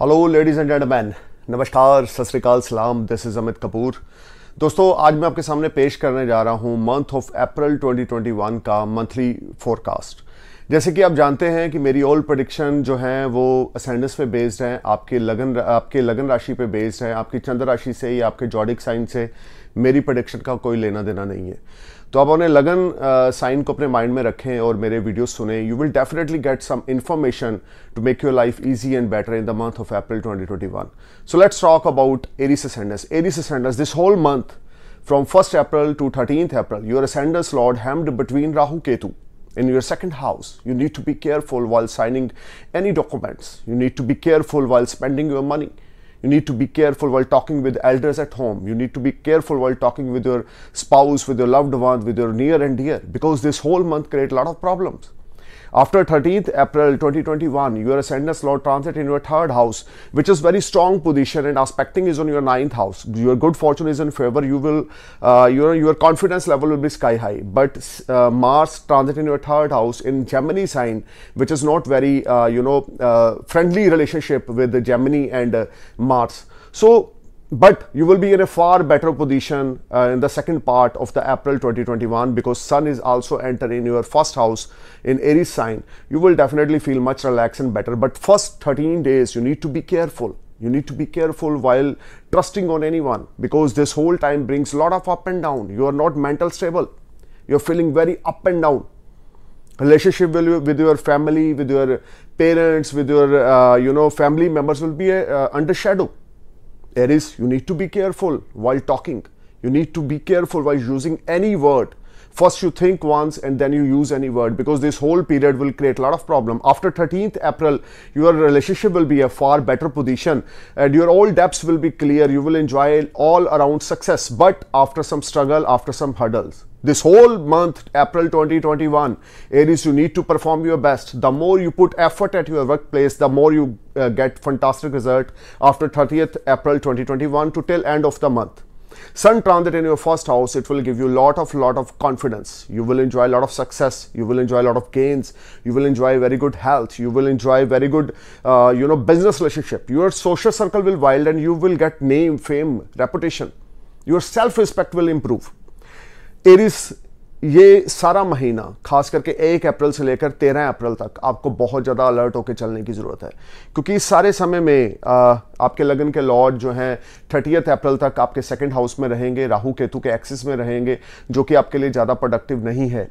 Hello ladies and gentleman नमस्कार सत श्रीकाल सलाम दिस इज़ अमित कपूर दोस्तों आज मैं आपके सामने पेश करने जा रहा हूँ मंथ ऑफ अप्रैल 2021 का मंथली फोरकास्ट जैसे कि आप जानते हैं कि मेरी ओल्ड प्रडिक्शन जो है वो असेंडस पे बेस्ड हैं आपके लगन आपके लगन राशि पे बेस्ड हैं आपकी चंद्र राशि से या आपके जॉडिक साइन से मेरी प्रडिक्शन का कोई लेना देना नहीं है तो आप उन्हें लगन साइन को अपने माइंड में रखें और मेरे वीडियो सुने you will definitely get some information to make your life easy and better in the month of April twenty twenty one so let's talk about Aries ascendants Aries ascendants this whole month from first April to thirteen April your ascendants lord hemmed between Rahu Ketu In your second house, you need to be careful while signing any documents. You need to be careful while spending your money. You need to be careful while talking with elders at home. You need to be careful while talking with your spouse, with your loved one, with your near and dear, because this whole month create a lot of problems. After 13th April 2021, your ascendance Lord Transit in your third house, which is very strong position and aspecting is on your ninth house. Your good fortune is in favor. You will, uh, your, your confidence level will be sky high. But uh, Mars transit in your third house in Gemini sign, which is not very, uh, you know, uh, friendly relationship with Gemini and uh, Mars. So but you will be in a far better position uh, in the second part of the April 2021 because Sun is also entering your first house in Aries sign. You will definitely feel much relaxed and better. But first 13 days, you need to be careful. You need to be careful while trusting on anyone because this whole time brings a lot of up and down. You are not mental stable. You're feeling very up and down relationship with your family with your parents with your uh, you know family members will be uh, under shadow there is, you need to be careful while talking. You need to be careful while using any word first you think once and then you use any word because this whole period will create a lot of problem after 13th april your relationship will be a far better position and your old debts will be clear you will enjoy all around success but after some struggle after some hurdles this whole month april 2021 aries you need to perform your best the more you put effort at your workplace the more you uh, get fantastic result after 30th april 2021 to till end of the month sun transit in your first house it will give you lot of lot of confidence you will enjoy a lot of success you will enjoy a lot of gains you will enjoy very good health you will enjoy very good uh, you know business relationship your social circle will wild and you will get name fame reputation your self respect will improve aries ये सारा महीना खास करके एक अप्रैल से लेकर तेरह अप्रैल तक आपको बहुत ज़्यादा अलर्ट होकर चलने की ज़रूरत है क्योंकि इस सारे समय में आ, आपके लगन के लॉर्ड जो हैं थर्टियथ अप्रैल तक आपके सेकंड हाउस में रहेंगे राहु केतु के एक्सिस में रहेंगे जो कि आपके लिए ज़्यादा प्रोडक्टिव नहीं है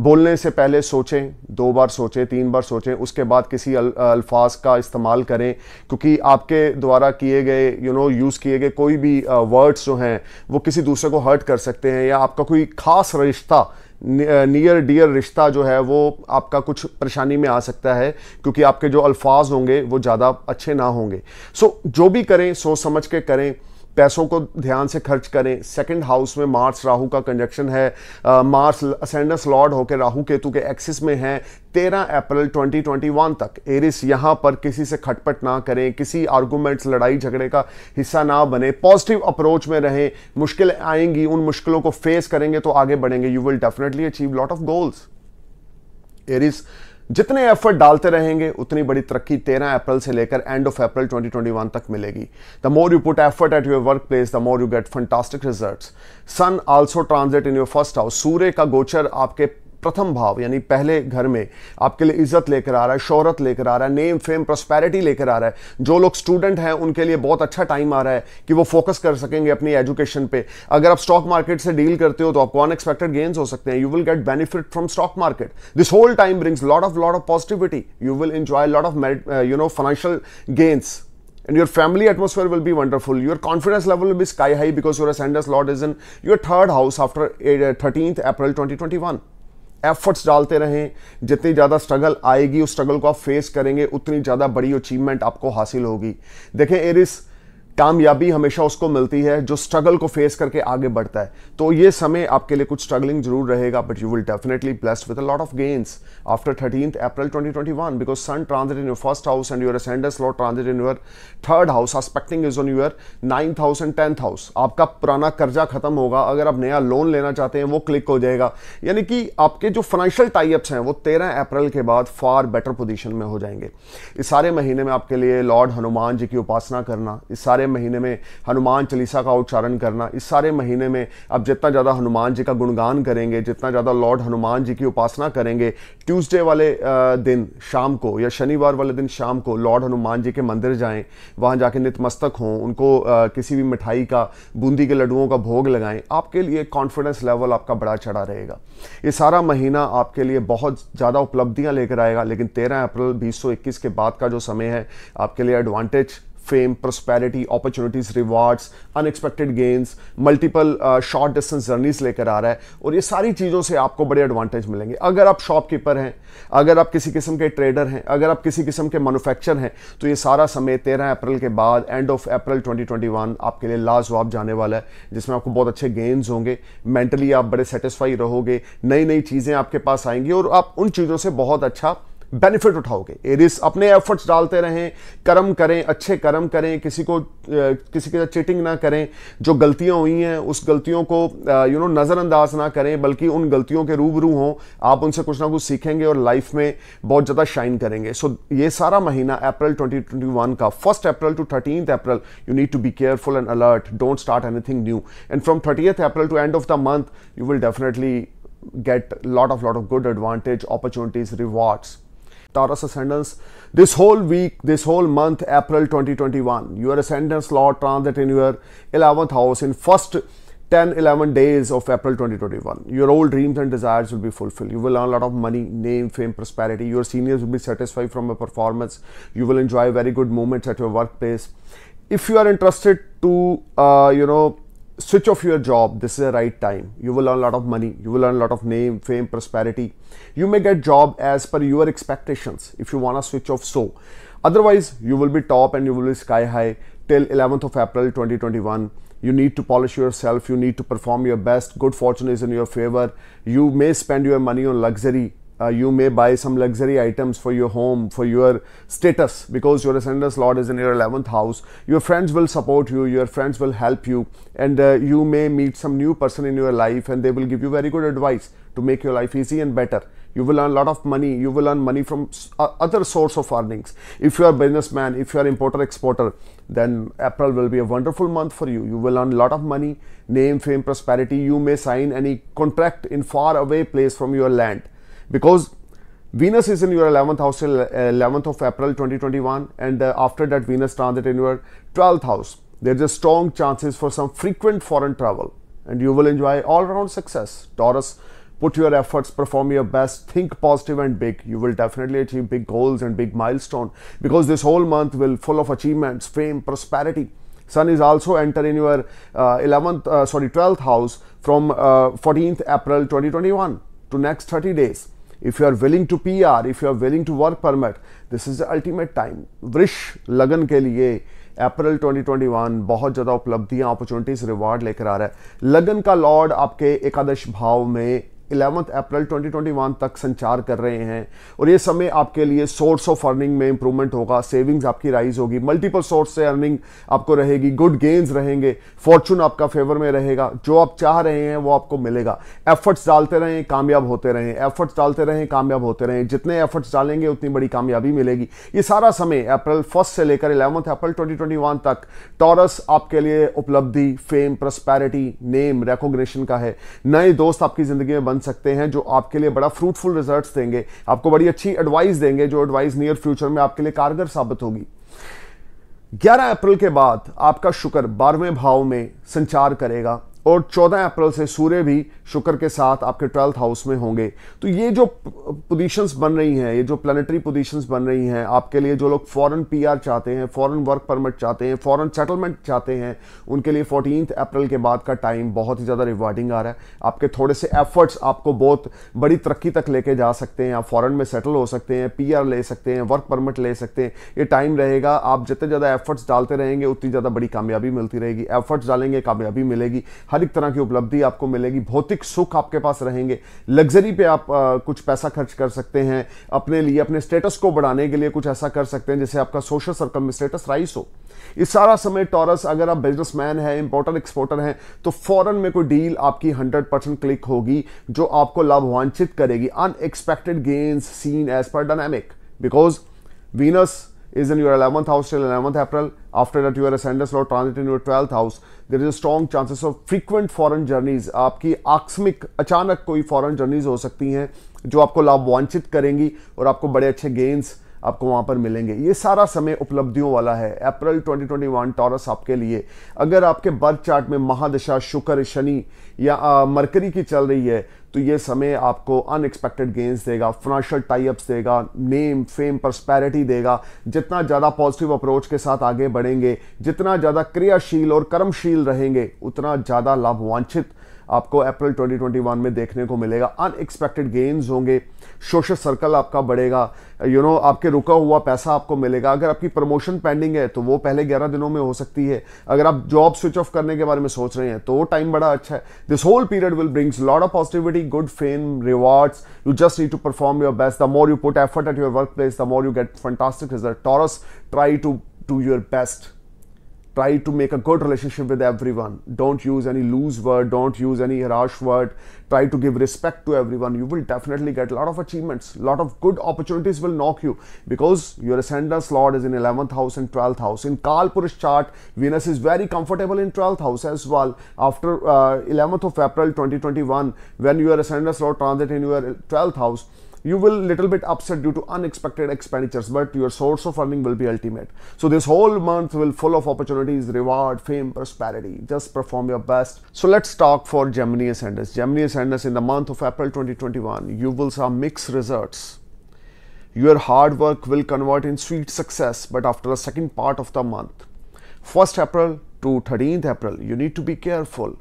बोलने से पहले सोचें दो बार सोचें तीन बार सोचें उसके बाद किसी अल, अल्फाज का इस्तेमाल करें क्योंकि आपके द्वारा किए गए यू नो यूज़ किए गए कोई भी वर्ड्स जो हैं वो किसी दूसरे को हर्ट कर सकते हैं या आपका कोई ख़ास रिश्ता नियर डियर रिश्ता जो है वो आपका कुछ परेशानी में आ सकता है क्योंकि आपके जो अल्फाज होंगे वो ज़्यादा अच्छे ना होंगे सो so, जो भी करें सोच समझ के करें पैसों को ध्यान से खर्च करें सेकंड हाउस में मार्स राहु का कंजक्शन है मार्स असेंडस लॉर्ड होकर राहु केतु के एक्सिस में है 13 अप्रैल 2021 तक एरिस यहां पर किसी से खटपट ना करें किसी आर्गूमेंट्स लड़ाई झगड़े का हिस्सा ना बने पॉजिटिव अप्रोच में रहें मुश्किलें आएंगी उन मुश्किलों को फेस करेंगे तो आगे बढ़ेंगे you will definitely achieve lot of goals Aries जितने एफर्ट डालते रहेंगे उतनी बड़ी तरक्की 13 अप्रैल से लेकर एंड ऑफ अप्रैल 2021 तक मिलेगी the more you put effort at your work place the more you get fantastic result sun also transit in your first house सूर्य का गोचर आपके प्रथम भाव यानी पहले घर में आपके लिए इज्जत लेकर आ रहा है शोहरत लेकर आ रहा है नेम फेम प्रोस्पैरिटी लेकर आ रहा है जो लोग स्टूडेंट हैं उनके लिए बहुत अच्छा टाइम आ रहा है कि वो फोकस कर सकेंगे अपनी एजुकेशन पे अगर आप स्टॉक मार्केट से डील करते हो तो आपको अनएक्सपेक्टेड गेन्स हो सकते हैं you will get benefit from stock market this whole time brings lot of lot of positivity you will enjoy lot of you know financial gains and your family atmosphere will be wonderful your confidence level will be sky high because your is lord is in your third house after 13th uh, april efforts डालते रहें जितनी ज़्यादा struggle आएगी उस struggle को आप face करेंगे उतनी ज़्यादा बड़ी अचीवमेंट आपको हासिल होगी देखें एरिस कामयाबी हमेशा उसको मिलती है जो स्ट्रगल को फेस करके आगे बढ़ता है तो ये समय आपके लिए कुछ स्ट्रगलिंग जरूर रहेगा but you will definitely blessed with a lot of gains after thirteen April 2021 because sun transit in your first house and your ascendants lord transit in your third house aspecting is on your ninth house and tenth house आपका पुराना कर्जा खत्म होगा अगर आप नया loan लेना चाहते हैं वो क्लिक हो जाएगा यानी कि आपके जो फाइनेंशियल टाइप्स हैं वो तेरह अप्रैल के बाद फार बेटर पोजिशन में हो जाएंगे इस सारे महीने में आपके लिए लॉर्ड हनुमान जी की उपासना करना इस सारे सारे महीने में हनुमान चालीसा का उच्चारण करना इस सारे महीने में अब जितना ज़्यादा हनुमान जी का गुणगान करेंगे जितना ज़्यादा लॉर्ड हनुमान जी की उपासना करेंगे ट्यूसडे वाले दिन शाम को या शनिवार वाले दिन शाम को लॉर्ड हनुमान जी के मंदिर जाएँ वहाँ जाके नतमस्तक हों उनको किसी भी मिठाई का बूंदी के लड्डुओं का भोग लगाएं आपके लिए कॉन्फिडेंस लेवल आपका बड़ा चढ़ा रहेगा ये सारा महीना आपके लिए बहुत ज़्यादा उपलब्धियाँ लेकर आएगा लेकिन तेरह अप्रैल बीस के बाद का जो समय है आपके लिए advantage fame, prosperity, opportunities, rewards, unexpected gains, multiple uh, short distance journeys लेकर आ रहा है और ये सारी चीज़ों से आपको बड़े एडवांटेज मिलेंगे अगर आप शॉपकीपर हैं अगर आप किसी किस्म के ट्रेडर हैं अगर आप किसी किस्म के मैनुफैक्चर हैं तो ये सारा समय तेरह अप्रैल के बाद एंड ऑफ अप्रैल 2021 आपके लिए लाजवाब जाने वाला है जिसमें आपको बहुत अच्छे गेंस होंगे मेंटली आप बड़े सेटिस्फाई रहोगे नई नई चीज़ें आपके पास आएंगी और आप उन चीज़ों से बहुत अच्छा बेनिफिट उठाओगे रिस्क अपने एफर्ट्स डालते रहें कर्म करें अच्छे कर्म करें किसी को किसी के साथ चीटिंग ना करें जो गलतियां हुई हैं उस गलतियों को यू नो नज़रअंदाज ना करें बल्कि उन गलतियों के रूबरू हों आप उनसे कुछ ना कुछ सीखेंगे और लाइफ में बहुत ज़्यादा शाइन करेंगे सो ये सारा महीना अप्रैल 2021 का first April to thirteen April you need to be careful and alert don't start anything new and from thirtieth April to end of the month you will definitely get lot of lot of good advantage opportunities rewards Taurus ascendance this whole week, this whole month, April 2021. Your ascendance Lord transit in your 11th house in first 10 11 days of April 2021. Your old dreams and desires will be fulfilled. You will earn a lot of money, name, fame, prosperity. Your seniors will be satisfied from your performance. You will enjoy very good moments at your workplace. If you are interested to, uh, you know, switch off your job this is the right time you will earn a lot of money you will earn a lot of name fame prosperity you may get job as per your expectations if you want to switch off so otherwise you will be top and you will be sky high till 11th of april 2021 you need to polish yourself you need to perform your best good fortune is in your favor you may spend your money on luxury uh, you may buy some luxury items for your home, for your status, because your ascendant lord is in your 11th house. Your friends will support you, your friends will help you, and uh, you may meet some new person in your life and they will give you very good advice to make your life easy and better. You will earn a lot of money, you will earn money from uh, other source of earnings. If you are businessman, if you are importer exporter, then April will be a wonderful month for you. You will earn a lot of money, name, fame, prosperity. You may sign any contract in far away place from your land because Venus is in your 11th house till 11th of April 2021 and uh, after that Venus transit in your 12th house. There's a strong chances for some frequent foreign travel and you will enjoy all round success. Taurus, put your efforts, perform your best, think positive and big. You will definitely achieve big goals and big milestone because this whole month will full of achievements, fame, prosperity. Sun is also entering your uh, 11th, uh, sorry, 12th house from 14th uh, April 2021 to next 30 days if you are willing to PR, if you are willing to work permit, this is the ultimate time. वृष लगन के लिए अप्रैल 2021 बहुत ज़्यादा उपलब्धियां opportunities reward लेकर आ रहा है लगन का लॉर्ड आपके एकादश भाव में इलेवंथ अप्रैल 2021 तक संचार कर रहे हैं और ये समय आपके लिए सोर्स ऑफ अर्निंग में इंप्रूवमेंट होगा सेविंग्स आपकी राइज होगी मल्टीपल सोर्स से अर्निंग आपको रहेगी गुड गेंस रहेंगे फॉर्चून आपका फेवर में रहेगा जो आप चाह रहे हैं वो आपको मिलेगा एफर्ट्स डालते रहें कामयाब होते रहें एफर्ट्स डालते रहें कामयाब होते रहें जितने एफर्ट्स डालेंगे उतनी बड़ी कामयाबी मिलेगी ये सारा समय अप्रैल फर्स्ट से लेकर इलेवंथ अप्रैल ट्वेंटी तक टॉरस आपके लिए उपलब्धि फेम प्रस्पैरिटी नेम रिकोगशन का है नए दोस्त आपकी ज़िंदगी में जान सकते हैं जो आपके लिए बड़ा फ्रूटफुल रिजल्ट देंगे आपको बड़ी अच्छी एडवाइस देंगे जो एडवाइस नियर फ्यूचर में आपके लिए कारगर साबित होगी 11 अप्रैल के बाद आपका शुक्र बारहवें भाव में संचार करेगा और 14 अप्रैल से सूर्य भी शुक्र के साथ आपके ट्वेल्थ हाउस में होंगे तो ये जो पोजीशंस बन रही हैं ये जो प्लानिटरी पोजीशंस बन रही हैं आपके लिए जो लोग फॉरेन पीआर चाहते हैं फॉरेन वर्क परमिट चाहते हैं फॉरेन सेटलमेंट चाहते हैं उनके लिए फोर्टीन अप्रैल के बाद का टाइम बहुत ही ज़्यादा रिवॉर्डिंग आ रहा है आपके थोड़े से एफर्ट्स आपको बहुत बड़ी तरक्की तक लेके जा सकते हैं आप फॉरन में सेटल हो सकते हैं पी ले सकते हैं वर्क परमिट ले सकते हैं ये टाइम रहेगा आप जितने ज़्यादा एफर्ट्स डालते रहेंगे उतनी ज़्यादा बड़ी कामयाबी मिलती रहेगी एफर्ट्स डालेंगे कामयाबी मिलेगी हर एक तरह की उपलब्धि आपको मिलेगी भौतिक प्राकृतिक सुख आपके पास रहेंगे लग्जरी पे आप आ, कुछ पैसा खर्च कर सकते हैं अपने लिए अपने स्टेटस को बढ़ाने के लिए कुछ ऐसा कर सकते हैं जैसे आपका सोशल सर्कल में स्टेटस राइस हो इस सारा समय टॉरस अगर आप बिजनेसमैन हैं इंपोर्टर एक्सपोर्टर हैं तो फॉरन में कोई डील आपकी हंड्रेड परसेंट क्लिक होगी जो आपको लाभान्वित करेगी अनएक्सपेक्टेड गेन्स सीन एज पर dynamic because Venus is in your 11th house till 11th April. After that, you are ascendant lord transit in your 12th house. There is a strong chances of frequent foreign journeys. आपकी आकस्मिक अचानक कोई foreign journeys हो सकती हैं जो आपको लाभ वांछित करेंगी और आपको बड़े अच्छे gains आपको वहां पर मिलेंगे ये सारा समय उपलब्धियों वाला है अप्रैल 2021 टॉरस आपके लिए अगर आपके बर्थ चार्ट में महादशा शुक्र शनि या मरकरी की चल रही है तो ये समय आपको अनएक्सपेक्टेड गेंस देगा फाइनेंशियल टाइप्स देगा नेम फेम परस्पैरिटी देगा जितना ज़्यादा पॉजिटिव अप्रोच के साथ आगे बढ़ेंगे जितना ज़्यादा क्रियाशील और कर्मशील रहेंगे उतना ज़्यादा लाभवांछित आपको अप्रैल 2021 में देखने को मिलेगा अनएक्सपेक्टेड गेन्स होंगे सोशल सर्कल आपका बढ़ेगा यू you नो know, आपके रुका हुआ पैसा आपको मिलेगा अगर आपकी प्रमोशन पेंडिंग है तो वो पहले 11 दिनों में हो सकती है अगर आप जॉब स्विच ऑफ करने के बारे में सोच रहे हैं तो वो टाइम बड़ा अच्छा है this whole period will brings lot of positivity good fame rewards you just need to perform your best the more you put effort at your work place the more you get fantastic result Taurus try to do your best try to make a good relationship with everyone. Don't use any loose word, don't use any harsh word. Try to give respect to everyone. You will definitely get a lot of achievements, lot of good opportunities will knock you because your ascendant lord is in 11th house and 12th house. In Kalpurush chart, Venus is very comfortable in 12th house as well. After uh, 11th of April 2021, when your ascendant lord transit in your 12th house, you will little bit upset due to unexpected expenditures but your source of earning will be ultimate so this whole month will full of opportunities reward fame prosperity just perform your best so let's talk for gemini ascendants gemini ascendants in the month of april 2021 you will see mixed results your hard work will convert in sweet success but after the second part of the month 1st april to 13th april you need to be careful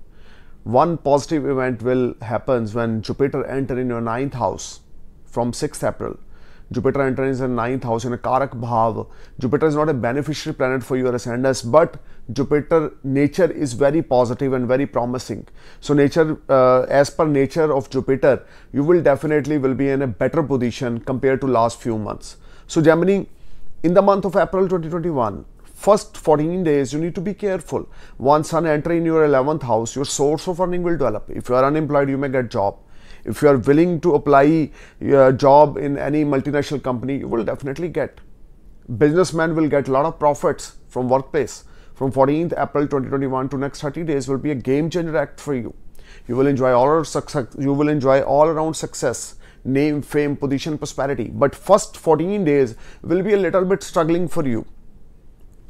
one positive event will happens when jupiter enter in your ninth house from 6th April. Jupiter enters in ninth house in a Karak Bhav. Jupiter is not a beneficiary planet for your ascendants, but Jupiter nature is very positive and very promising. So nature, uh, as per nature of Jupiter, you will definitely will be in a better position compared to last few months. So Gemini, in the month of April 2021, first 14 days you need to be careful. Once sun enter in your 11th house, your source of earning will develop. If you are unemployed, you may get job if you are willing to apply your job in any multinational company, you will definitely get. Businessmen will get a lot of profits from workplace. From 14th April 2021 to next 30 days will be a game changer act for you. You will enjoy all success. You will enjoy all around success, name, fame, position, prosperity. But first 14 days will be a little bit struggling for you.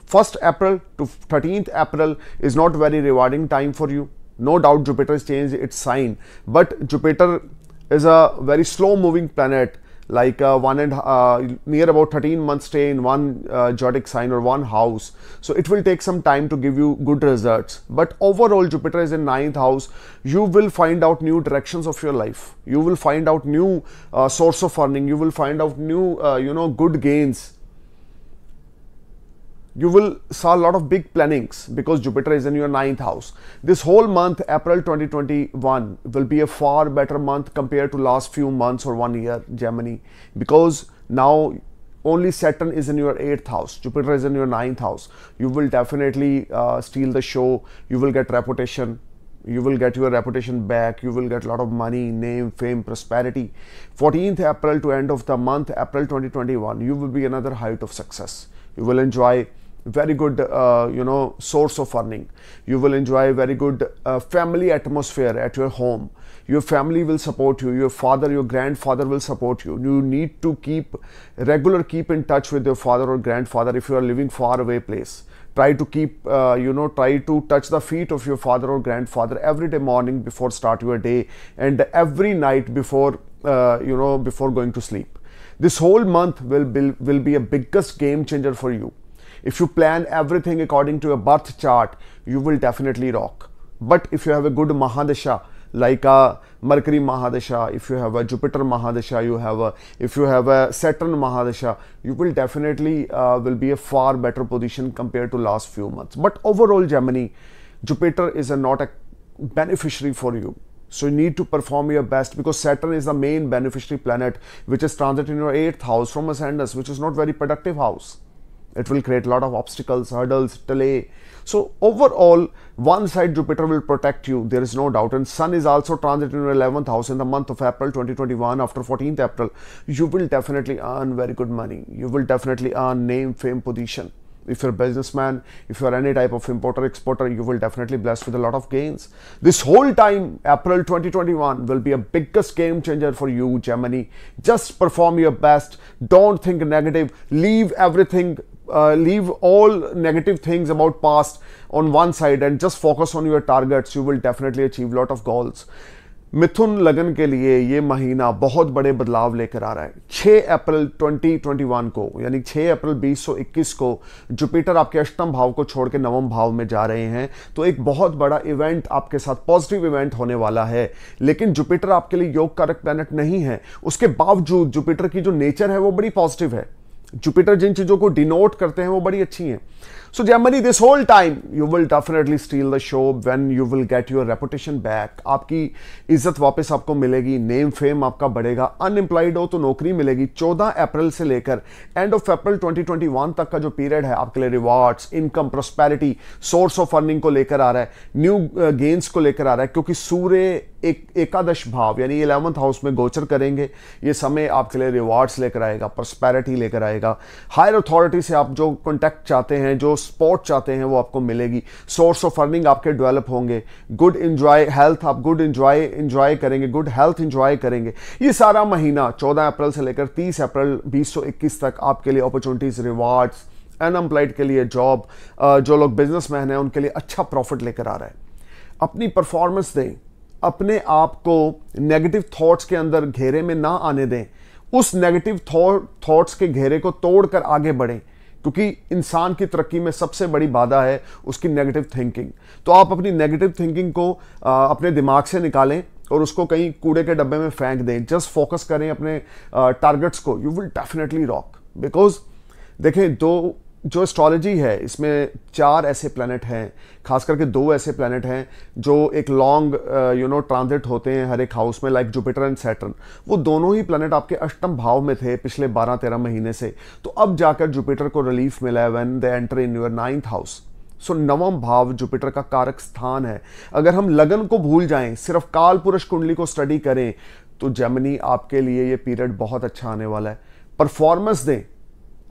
1st April to 13th April is not very rewarding time for you. No doubt Jupiter has changed its sign, but Jupiter is a very slow moving planet like uh, one and uh, near about 13 months stay in one uh, zodiac sign or one house so it will take some time to give you good results but overall jupiter is in ninth house you will find out new directions of your life you will find out new uh, source of earning you will find out new uh, you know good gains you will saw a lot of big plannings because Jupiter is in your ninth house. This whole month, April 2021, will be a far better month compared to last few months or one year, Gemini, because now only Saturn is in your eighth house, Jupiter is in your ninth house. You will definitely uh, steal the show. You will get reputation. You will get your reputation back. You will get a lot of money, name, fame, prosperity. 14th April to end of the month, April 2021, you will be another height of success. You will enjoy very good uh, you know source of earning you will enjoy very good uh, family atmosphere at your home your family will support you your father your grandfather will support you you need to keep regular keep in touch with your father or grandfather if you are living far away place try to keep uh, you know try to touch the feet of your father or grandfather every day morning before start your day and every night before uh, you know before going to sleep this whole month will be, will be a biggest game changer for you if you plan everything according to your birth chart, you will definitely rock. But if you have a good Mahadasha, like a Mercury Mahadasha, if you have a Jupiter Mahadasha, you have a if you have a Saturn Mahadasha, you will definitely uh, will be a far better position compared to last few months. But overall, Gemini, Jupiter is a not a beneficiary for you. So you need to perform your best because Saturn is the main beneficiary planet, which is transit in your eighth house from ascendance, which is not very productive house. It will create a lot of obstacles, hurdles, delay. So overall, one side Jupiter will protect you. There is no doubt. And Sun is also transit in your 11th house in the month of April 2021 after 14th April. You will definitely earn very good money. You will definitely earn name, fame, position if you're a businessman, if you're any type of importer exporter, you will definitely blessed with a lot of gains. This whole time, April 2021 will be a biggest game changer for you, Germany. Just perform your best. Don't think negative. Leave everything leave uh, leave all negative things about past on one side and just focus on your targets you will definitely achieve lot of goals मिथुन लगन के लिए ये महीना बहुत बड़े बदलाव लेकर आ रहा है 6 अप्रैल 2021 को यानी 6 अप्रैल 2021 को जुपिटर आपके अष्टम भाव को छोड़ के नवम भाव में जा रहे हैं तो एक बहुत बड़ा इवेंट आपके साथ पॉजिटिव इवेंट होने वाला है लेकिन जुपिटर आपके लिए योग कारक प्लानट नहीं है उसके बावजूद जुपिटर की जो नेचर है वो बड़ी पॉजिटिव है जुपिटर जिन चीज़ों को डिनोट करते हैं वो बड़ी अच्छी हैं So Germany, this whole time you will definitely steal the show when you will get your reputation back. आपकी इज्जत वापस आपको मिलेगी नेम फेम आपका बढ़ेगा अनएम्प्लॉयड हो तो नौकरी मिलेगी 14 अप्रैल से लेकर एंड ऑफ अप्रैल 2021 तक का जो पीरियड है आपके लिए rewards income prosperity source of earning को लेकर आ रहा है न्यू गेंस uh, को लेकर आ रहा है क्योंकि सूर्य एक एकादश भाव यानी इलेवंथ हाउस में गोचर करेंगे ये समय आपके लिए रिवार्ड्स लेकर आएगा प्रोस्पैरिटी लेकर आएगा हायर अथॉरिटी से आप जो कॉन्टैक्ट चाहते हैं जो स्पॉट चाहते हैं वो आपको मिलेगी सोर्स ऑफ अर्निंग आपके डेवलप होंगे गुड इंजॉय हेल्थ आप गुड इंजॉय इंजॉय करेंगे गुड हेल्थ इंजॉय करेंगे ये सारा महीना 14 अप्रैल से लेकर 30 अप्रैल 2021 तक आपके लिए अपॉर्चुनिटीज़ रिवार्ड्स अनएम्प्लॉयड के लिए जॉब जो लोग बिजनेसमैन हैं उनके लिए अच्छा प्रॉफिट लेकर आ रहा है अपनी परफॉर्मेंस दें अपने आप को नेगेटिव थॉट्स के अंदर घेरे में ना आने दें उस नेगेटिव थॉट्स के घेरे को तोड़कर आगे बढ़ें क्योंकि इंसान की तरक्की में सबसे बड़ी बाधा है उसकी नेगेटिव थिंकिंग तो आप अपनी नेगेटिव थिंकिंग को अपने दिमाग से निकालें और उसको कहीं कूड़े के डब्बे में फेंक दें जस्ट फोकस करें अपने टारगेट्स को you will definitely rock because देखें दो जो एस्ट्रोलॉजी है इसमें चार ऐसे प्लानट हैं खास करके दो ऐसे प्लानट हैं जो एक लॉन्ग यू नो ट्रांजिट होते हैं हर एक हाउस में लाइक जुपिटर एंड सैटर्न वो दोनों ही प्लानट आपके अष्टम भाव में थे पिछले 12-13 महीने से तो अब जाकर जुपिटर को रिलीफ मिला है when they enter in your ninth house so so, नवम भाव जुपिटर का कारक स्थान है अगर हम लगन को भूल जाएं सिर्फ काल पुरुष कुंडली को स्टडी करें तो जमनी आपके लिए ये पीरियड बहुत अच्छा आने वाला है परफॉर्मेंस दें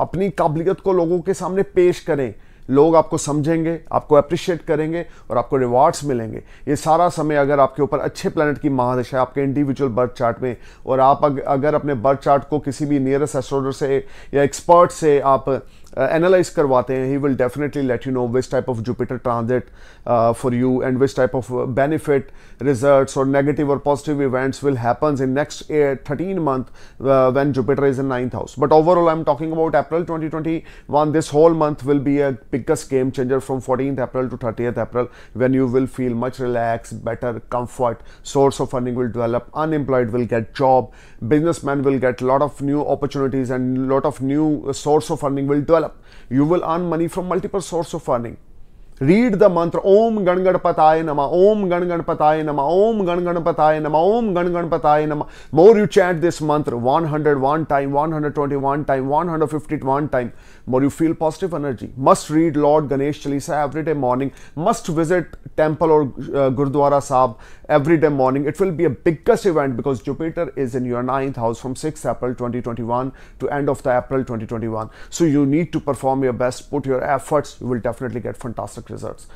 अपनी काबिलियत को लोगों के सामने पेश करें लोग आपको समझेंगे आपको अप्रिशिएट करेंगे और आपको रिवार्ड्स मिलेंगे ये सारा समय अगर आपके ऊपर अच्छे प्लानट की महादशा आपके इंडिविजुअल बर्थ चार्ट में और आप अगर अपने बर्थ चार्ट को किसी भी नियरेस्ट एस्ट्रोलॉजर से या एक्सपर्ट से आप एनालाइज करवाते हैं he will definitely let you know which type of Jupiter transit for you and which type of benefit results और नेगेटिव और positive events will happens in next thirteen month when Jupiter is in ninth house but overall I am talking about April twenty twenty one this whole month will be a biggest game changer from fourteen April to thirtieth April when you will feel much relax better comfort source of earning will develop unemployed will get job businessman will get lot of new opportunities and lot of new source of earning will develop develop. You will earn money from multiple source of earning. Read the mantra Om Gan Ganpataye Nama, Om Gan Ganpataye Nama, Om Gan Ganpataye Nama, Om Gan Ganpataye Nama. More you chant this mantra 101 time, 121 time, 151 time, but you feel positive energy. Must read Lord Ganesh Chalisa every day morning. Must visit temple or uh, Gurdwara Sahib every day morning. It will be a biggest event because Jupiter is in your ninth house from 6th April 2021 to end of the April 2021. So you need to perform your best, put your efforts, you will definitely get fantastic results.